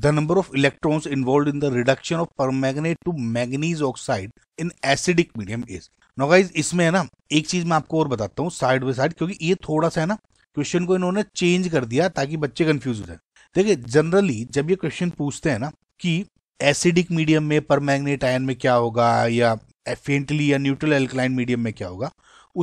the number of electrons involved in the reduction of permanganate to manganese oxide in acidic medium is now guys इसमें है ना एक चीज मैं आपको और बताता हूँ साइड बाई साइड क्योंकि ये थोड़ा सा है ना क्वेश्चन को इन्होंने चेंज कर दिया ताकि बच्चे कंफ्यूज हो जाए देखिए जनरली जब ये क्वेश्चन पूछते हैं ना कि एसिडिक मीडियम में पर मैग्नेट आयन में क्या होगा या एफेंटली या न्यूट्रल एल्कलाइन मीडियम में क्या होगा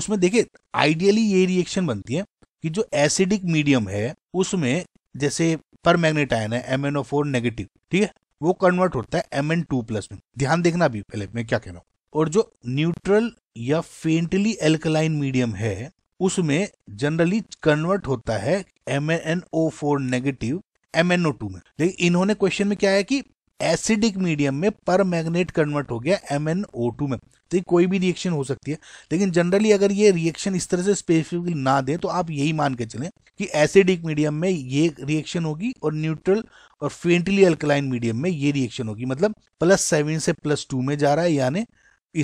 उसमें देखिए आइडियली ये रिएक्शन बनती है कि जो एसिडिक मीडियम है उसमें जैसे पर आयन है एम फोर नेगेटिव ठीक है वो कन्वर्ट होता है एम एन टू प्लस में ध्यान देखना अभी पहले मैं क्या कह रहा हूँ और जो न्यूट्रल या फेंटली एल्कलाइन मीडियम है उसमें जनरली कन्वर्ट होता है M N O four negative M N O two में लेकिन इन्होंने क्वेश्चन में क्या है कि एसिडिक मीडियम में पर मैग्नेट कन्वर्ट हो गया एम एन ओ टू में तो ये कोई भी रिएक्शन हो सकती है लेकिन जनरली अगर ये रिएक्शन इस तरह से स्पेसिफिकली ना दें तो आप यही मान के चलें कि एसिडिक मीडियम में ये रिएक्शन होगी और न्यूट्रल और फेंटली अल्कलाइन मीडियम में ये रिएक्शन होगी मतलब प्लस सेवन से प्लस टू में जा रहा है यानी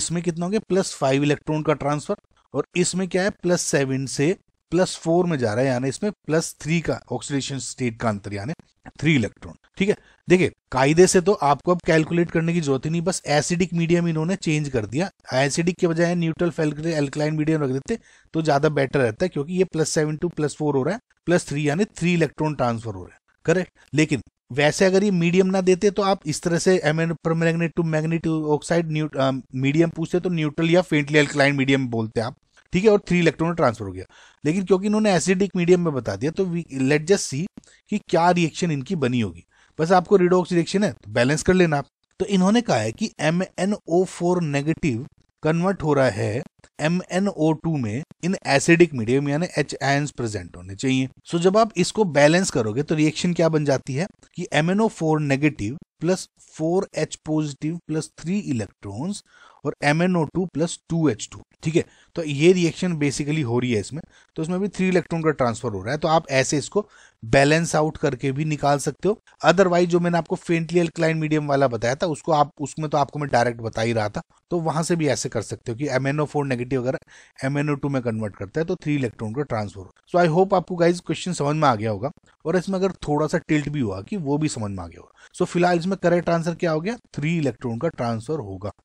इसमें कितना हो गया प्लस फाइव इलेक्ट्रॉन का ट्रांसफर और इसमें क्या है प्लस सेवन से प्लस फोर में जा रहा है यानी इसमें प्लस थ्री का ऑक्सीडेशन स्टेट का अंतर यानी थ्री इलेक्ट्रॉन ठीक है देखिए कायदे से तो आपको अब कैलकुलेट करने की जरूरत ही नहीं बस एसिडिक मीडियम इन्होंने चेंज कर दिया एसिडिक के बजाय न्यूट्रल एल्कलाइन मीडियम रख देते तो ज्यादा बेटर रहता है क्योंकि ये plus seven to plus four हो रहा है प्लस थ्री यानी थ्री इलेक्ट्रॉन ट्रांसफर हो रहे हैं करेक्ट लेकिन वैसे अगर ये मीडियम ना देते तो आप इस तरह से magnet to magnet oxide medium पूछते तो न्यूट्रल या फेंटली एल्कलाइन मीडियम बोलते आप ठीक है और थ्री इलेक्ट्रॉन ट्रांसफर हो गया लेकिन क्योंकि इन्होंने एसिडिक मीडियम में बता दिया तो लेट जस्ट सी कि क्या रिएक्शन इनकी बनी होगी बस आपको रिडोक्स रिएक्शन है तो बैलेंस कर लेना आप तो इन्होंने कहा है कि M N O four negative convert हो रहा है एम एन ओ टू में इन एसिडिक मीडियम यानी एच आय प्रेजेंट होने चाहिए सो so, जब आप इसको बैलेंस करोगे तो रिएक्शन क्या बन जाती है कि M N O four negative plus four H positive plus three electrons और M N O two plus two H two ठीक है तो ये रिएक्शन बेसिकली हो रही है इसमें तो इसमें भी थ्री इलेक्ट्रॉन का ट्रांसफर हो रहा है तो आप ऐसे इसको बैलेंस आउट करके भी निकाल सकते हो अदरवाइज जो मैंने आपको फेंटली अल्कलाइन मीडियम वाला बताया था उसको आप उसमें तो आपको मैं डायरेक्ट बता ही रहा था तो वहां से भी ऐसे कर सकते हो कि M N O four negative अगर एम एन ओ टू में कन्वर्ट करता है तो थ्री इलेक्ट्रॉन का ट्रांसफर हो सो आई होप आपको गाइज क्वेश्चन समझ में आ गया होगा और इसमें अगर थोड़ा सा टिल्ट भी हुआ कि वो भी समझ में आ गया होगा सो फिलहाल इसमें करेक्ट आंसर क्या हो गया थ्री इलेक्ट्रॉन का ट्रांसफर होगा